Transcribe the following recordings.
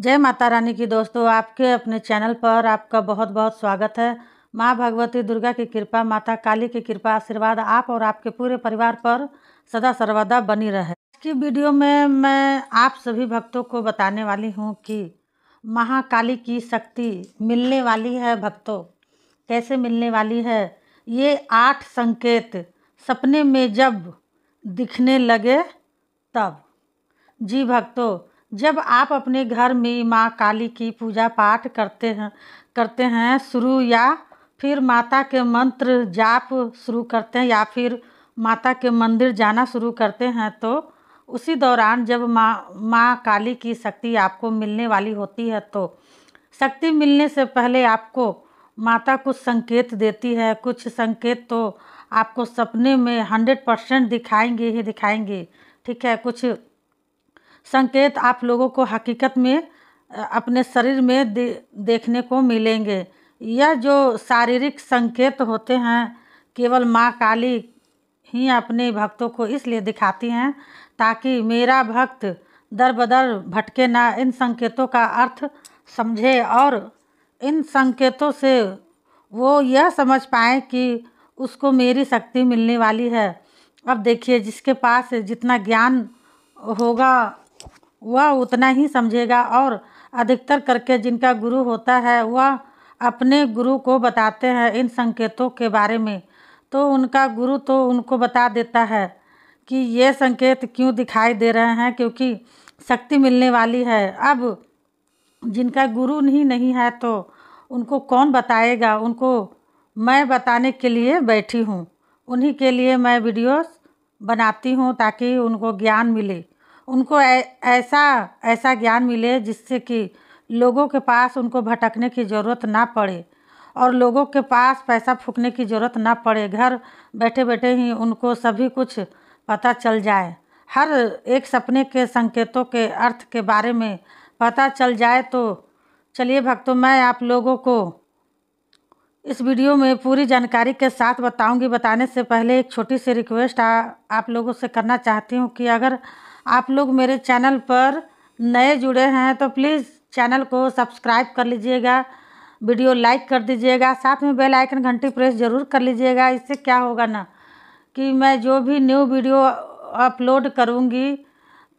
जय माता रानी की दोस्तों आपके अपने चैनल पर आपका बहुत बहुत स्वागत है माँ भगवती दुर्गा की कृपा माता काली की कृपा आशीर्वाद आप और आपके पूरे परिवार पर सदा सर्वदा बनी रहे आज की वीडियो में मैं आप सभी भक्तों को बताने वाली हूँ कि महाकाली की शक्ति मिलने वाली है भक्तों कैसे मिलने वाली है ये आठ संकेत सपने में जब दिखने लगे तब जी भक्तों जब आप अपने घर में माँ काली की पूजा पाठ करते हैं करते हैं शुरू या फिर माता के मंत्र जाप शुरू करते हैं या फिर माता के मंदिर जाना शुरू करते हैं तो उसी दौरान जब माँ माँ काली की शक्ति आपको मिलने वाली होती है तो शक्ति मिलने से पहले आपको माता कुछ संकेत देती है कुछ संकेत तो आपको सपने में हंड्रेड परसेंट दिखाएंगे ही दिखाएंगे ठीक है कुछ संकेत आप लोगों को हकीकत में अपने शरीर में दे, देखने को मिलेंगे यह जो शारीरिक संकेत होते हैं केवल माँ काली ही अपने भक्तों को इसलिए दिखाती हैं ताकि मेरा भक्त दर बदर भटके ना इन संकेतों का अर्थ समझे और इन संकेतों से वो यह समझ पाए कि उसको मेरी शक्ति मिलने वाली है अब देखिए जिसके पास जितना ज्ञान होगा वह उतना ही समझेगा और अधिकतर करके जिनका गुरु होता है वह अपने गुरु को बताते हैं इन संकेतों के बारे में तो उनका गुरु तो उनको बता देता है कि ये संकेत क्यों दिखाई दे रहे हैं क्योंकि शक्ति मिलने वाली है अब जिनका गुरु ही नहीं है तो उनको कौन बताएगा उनको मैं बताने के लिए बैठी हूँ उन्हीं के लिए मैं वीडियोस बनाती हूँ ताकि उनको ज्ञान मिले उनको ऐसा ऐसा ज्ञान मिले जिससे कि लोगों के पास उनको भटकने की ज़रूरत ना पड़े और लोगों के पास पैसा फूकने की ज़रूरत ना पड़े घर बैठे बैठे ही उनको सभी कुछ पता चल जाए हर एक सपने के संकेतों के अर्थ के बारे में पता चल जाए तो चलिए भक्तों मैं आप लोगों को इस वीडियो में पूरी जानकारी के साथ बताऊंगी बताने से पहले एक छोटी सी रिक्वेस्ट आ, आप लोगों से करना चाहती हूँ कि अगर आप लोग मेरे चैनल पर नए जुड़े हैं तो प्लीज़ चैनल को सब्सक्राइब कर लीजिएगा वीडियो लाइक कर दीजिएगा साथ में बेल आइकन घंटी प्रेस ज़रूर कर लीजिएगा इससे क्या होगा ना कि मैं जो भी न्यू वीडियो अपलोड करूँगी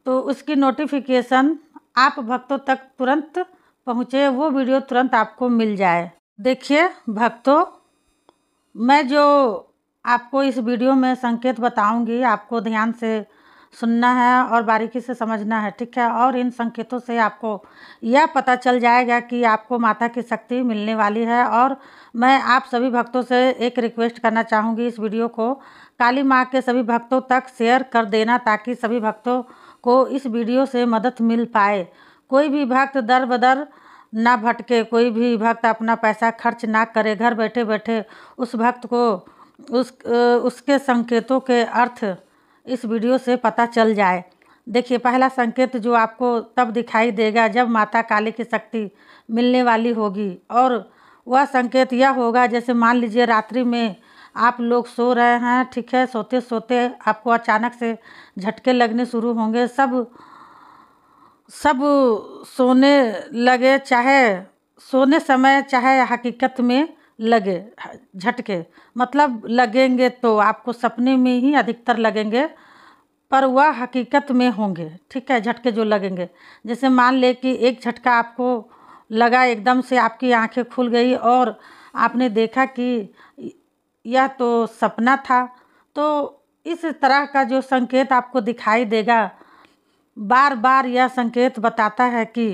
तो उसकी नोटिफिकेशन आप भक्तों तक तुरंत पहुँचे वो वीडियो तुरंत आपको मिल जाए देखिए भक्तों मैं जो आपको इस वीडियो में संकेत बताऊंगी आपको ध्यान से सुनना है और बारीकी से समझना है ठीक है और इन संकेतों से आपको यह पता चल जाएगा कि आपको माता की शक्ति मिलने वाली है और मैं आप सभी भक्तों से एक रिक्वेस्ट करना चाहूँगी इस वीडियो को काली माँ के सभी भक्तों तक शेयर कर देना ताकि सभी भक्तों को इस वीडियो से मदद मिल पाए कोई भी भक्त दर बदर ना भटके कोई भी भक्त अपना पैसा खर्च ना करे घर बैठे बैठे उस भक्त को उस उसके संकेतों के अर्थ इस वीडियो से पता चल जाए देखिए पहला संकेत जो आपको तब दिखाई देगा जब माता काली की शक्ति मिलने वाली होगी और वह संकेत यह होगा जैसे मान लीजिए रात्रि में आप लोग सो रहे हैं ठीक है सोते सोते आपको अचानक से झटके लगने शुरू होंगे सब सब सोने लगे चाहे सोने समय चाहे हकीकत में लगे झटके मतलब लगेंगे तो आपको सपने में ही अधिकतर लगेंगे पर वह हकीकत में होंगे ठीक है झटके जो लगेंगे जैसे मान ले कि एक झटका आपको लगा एकदम से आपकी आंखें खुल गई और आपने देखा कि यह तो सपना था तो इस तरह का जो संकेत आपको दिखाई देगा बार बार यह संकेत बताता है कि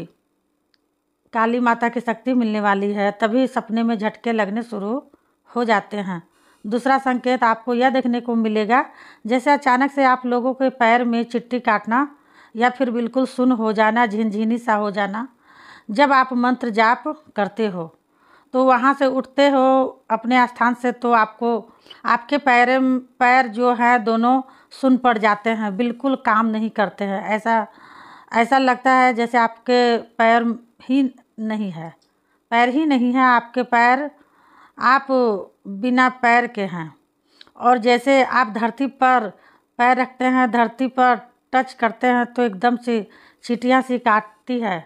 काली माता की शक्ति मिलने वाली है तभी सपने में झटके लगने शुरू हो जाते हैं दूसरा संकेत आपको यह देखने को मिलेगा जैसे अचानक से आप लोगों के पैर में चिट्टी काटना या फिर बिल्कुल सुन हो जाना झिनझिनी सा हो जाना जब आप मंत्र जाप करते हो तो वहाँ से उठते हो अपने स्थान से तो आपको आपके पैर पैर जो हैं दोनों सुन पड़ जाते हैं बिल्कुल काम नहीं करते हैं ऐसा ऐसा लगता है जैसे आपके पैर ही नहीं है पैर ही नहीं है आपके पैर आप बिना पैर के हैं और जैसे आप धरती पर पैर रखते हैं धरती पर टच करते हैं तो एकदम से चीटियाँ सी काटती है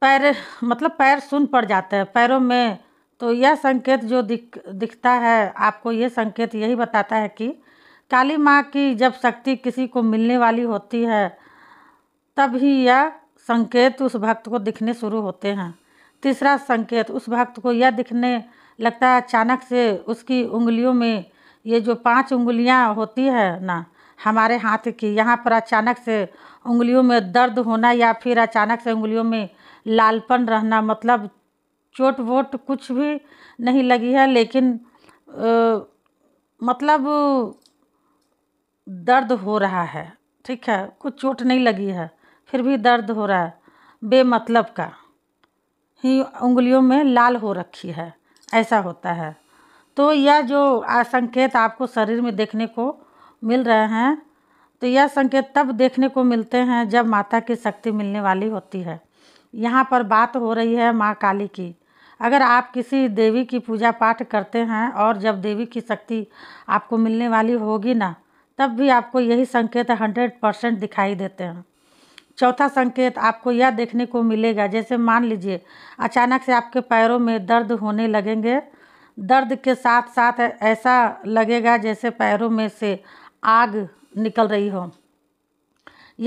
पैर मतलब पैर सुन पड़ जाते हैं पैरों में तो यह संकेत जो दिख दिखता है आपको ये संकेत यही बताता है कि काली माँ की जब शक्ति किसी को मिलने वाली होती है तभी यह संकेत उस भक्त को दिखने शुरू होते हैं तीसरा संकेत उस भक्त को यह दिखने लगता है अचानक से उसकी उंगलियों में ये जो पांच उंगलियां होती है ना हमारे हाथ की यहाँ पर अचानक से उंगलियों में दर्द होना या फिर अचानक से उंगलियों में लालपन रहना मतलब चोट वोट कुछ भी नहीं लगी है लेकिन आ, मतलब दर्द हो रहा है ठीक है कुछ चोट नहीं लगी है फिर भी दर्द हो रहा है बेमतलब का ही उंगलियों में लाल हो रखी है ऐसा होता है तो यह जो संकेत आपको शरीर में देखने को मिल रहे हैं तो यह संकेत तब देखने को मिलते हैं जब माता की शक्ति मिलने वाली होती है यहाँ पर बात हो रही है माँ काली की अगर आप किसी देवी की पूजा पाठ करते हैं और जब देवी की शक्ति आपको मिलने वाली होगी ना तब भी आपको यही संकेत हंड्रेड परसेंट दिखाई देते हैं चौथा संकेत आपको यह देखने को मिलेगा जैसे मान लीजिए अचानक से आपके पैरों में दर्द होने लगेंगे दर्द के साथ साथ ऐसा लगेगा जैसे पैरों में से आग निकल रही हो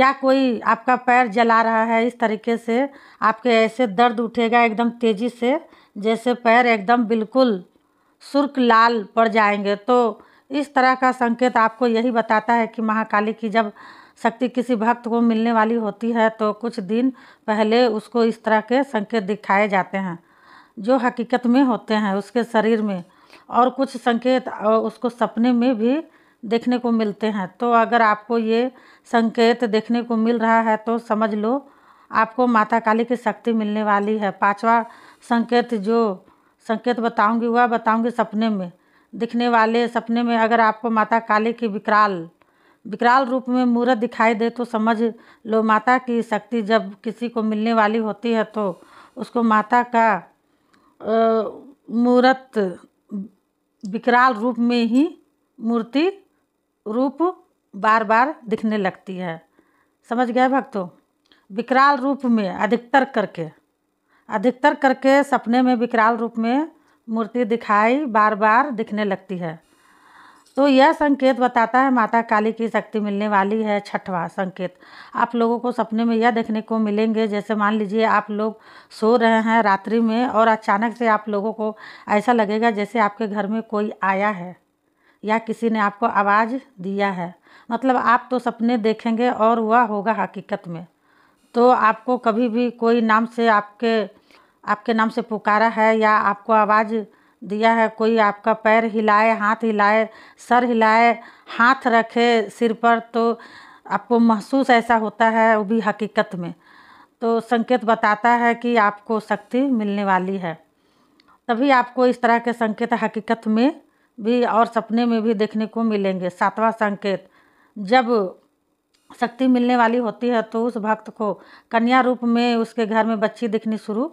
या कोई आपका पैर जला रहा है इस तरीके से आपके ऐसे दर्द उठेगा एकदम तेज़ी से जैसे पैर एकदम बिल्कुल सुर्ख लाल पड़ जाएंगे तो इस तरह का संकेत आपको यही बताता है कि महाकाली की जब शक्ति किसी भक्त को मिलने वाली होती है तो कुछ दिन पहले उसको इस तरह के संकेत दिखाए जाते हैं जो हकीकत में होते हैं उसके शरीर में और कुछ संकेत उसको सपने में भी देखने को मिलते हैं तो अगर आपको ये संकेत देखने को मिल रहा है तो समझ लो आपको माता काली की शक्ति मिलने वाली है पांचवा संकेत जो संकेत बताऊंगी वह बताऊंगी सपने में दिखने वाले सपने में अगर आपको माता काली की विकराल विकराल रूप में मूर्त दिखाई दे तो समझ लो माता की शक्ति जब किसी को मिलने वाली होती है तो उसको माता का मूर्त विकराल रूप में ही मूर्ति रूप बार बार दिखने लगती है समझ गए भक्तों विकराल रूप में अधिकतर करके अधिकतर करके सपने में विकराल रूप में मूर्ति दिखाई बार बार दिखने लगती है तो यह संकेत बताता है माता काली की शक्ति मिलने वाली है छठवा संकेत आप लोगों को सपने में यह देखने को मिलेंगे जैसे मान लीजिए आप लोग सो रहे हैं रात्रि में और अचानक से आप लोगों को ऐसा लगेगा जैसे आपके घर में कोई आया है या किसी ने आपको आवाज़ दिया है मतलब आप तो सपने देखेंगे और वह होगा हकीकत में तो आपको कभी भी कोई नाम से आपके आपके नाम से पुकारा है या आपको आवाज़ दिया है कोई आपका पैर हिलाए हाथ हिलाए सर हिलाए हाथ रखे सिर पर तो आपको महसूस ऐसा होता है वो भी हकीकत में तो संकेत बताता है कि आपको शक्ति मिलने वाली है तभी आपको इस तरह के संकेत हकीकत में भी और सपने में भी देखने को मिलेंगे सातवां संकेत जब शक्ति मिलने वाली होती है तो उस भक्त को कन्या रूप में उसके घर में बच्ची दिखनी शुरू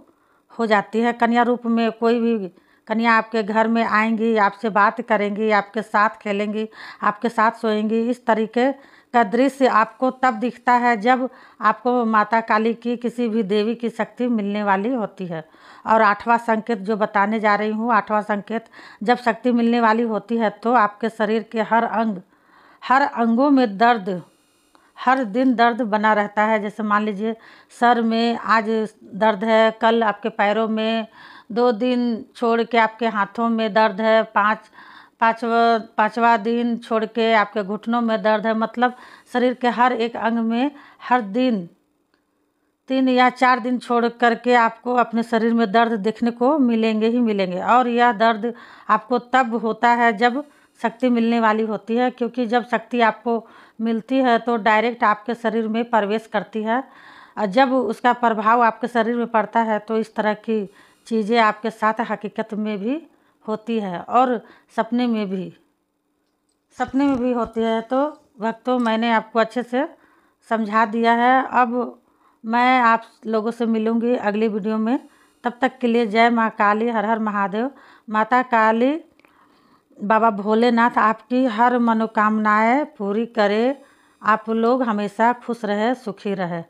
हो जाती है कन्या रूप में कोई भी कन्या आपके घर में आएंगी आपसे बात करेंगी आपके साथ खेलेंगी आपके साथ सोएंगी इस तरीके का दृश्य आपको तब दिखता है जब आपको माता काली की किसी भी देवी की शक्ति मिलने वाली होती है और आठवां संकेत जो बताने जा रही हूँ आठवां संकेत जब शक्ति मिलने वाली होती है तो आपके शरीर के हर अंग हर अंगों में दर्द हर दिन दर्द बना रहता है जैसे मान लीजिए सर में आज दर्द है कल आपके पैरों में दो दिन छोड़ के आपके हाथों में दर्द है पाँच पाँचवा पाँचवा दिन छोड़ के आपके घुटनों में दर्द है मतलब शरीर के हर एक अंग में हर दिन तीन या चार दिन छोड़ करके आपको अपने शरीर में दर्द देखने को मिलेंगे ही मिलेंगे और यह दर्द आपको तब होता है जब शक्ति मिलने वाली होती है क्योंकि जब शक्ति आपको मिलती है तो डायरेक्ट आपके शरीर में प्रवेश करती है और जब उसका प्रभाव आपके शरीर में पड़ता है तो इस तरह की चीज़ें आपके साथ हकीकत में भी होती है और सपने में भी सपने में भी होती है तो भक्तों मैंने आपको अच्छे से समझा दिया है अब मैं आप लोगों से मिलूँगी अगली वीडियो में तब तक के लिए जय माँ काली हर हर महादेव माता काली बाबा भोलेनाथ आपकी हर मनोकामनाएँ पूरी करें आप लोग हमेशा खुश रहें सुखी रहें